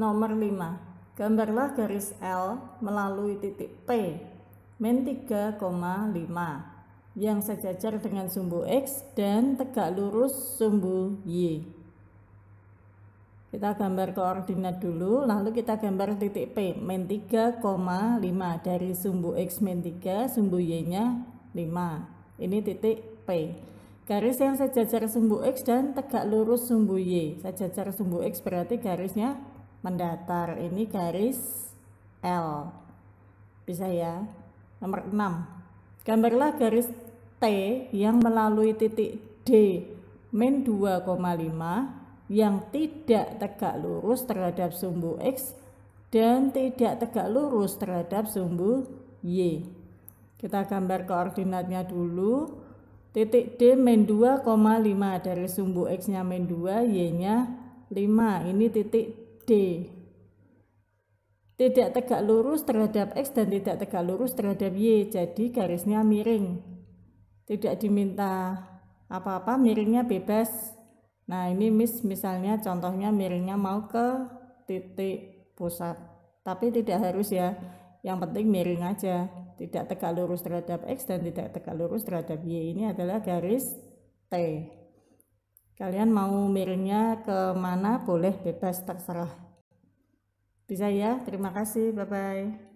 Nomor 5. Gambarlah garis L melalui titik P min 3,5 yang sejajar dengan sumbu X dan tegak lurus sumbu Y. Kita gambar koordinat dulu, lalu kita gambar titik P, min 3,5 dari sumbu X min 3, sumbu Y-nya 5. Ini titik P. Garis yang sejajar sumbu X dan tegak lurus sumbu Y. Sejajar sumbu X berarti garisnya mendatar ini garis L bisa ya nomor 6 gambarlah garis T yang melalui titik D min 2,5 yang tidak tegak lurus terhadap sumbu X dan tidak tegak lurus terhadap sumbu Y kita gambar koordinatnya dulu titik D min 2,5 dari sumbu X nya min 2 Y nya 5 ini titik D. Tidak tegak lurus terhadap X dan tidak tegak lurus terhadap Y, jadi garisnya miring. Tidak diminta apa-apa, miringnya bebas. Nah ini mis misalnya contohnya miringnya mau ke titik pusat, tapi tidak harus ya. Yang penting miring aja, tidak tegak lurus terhadap X dan tidak tegak lurus terhadap Y. Ini adalah garis T. Kalian mau mailnya ke mana boleh bebas terserah. Bisa ya, terima kasih, bye-bye.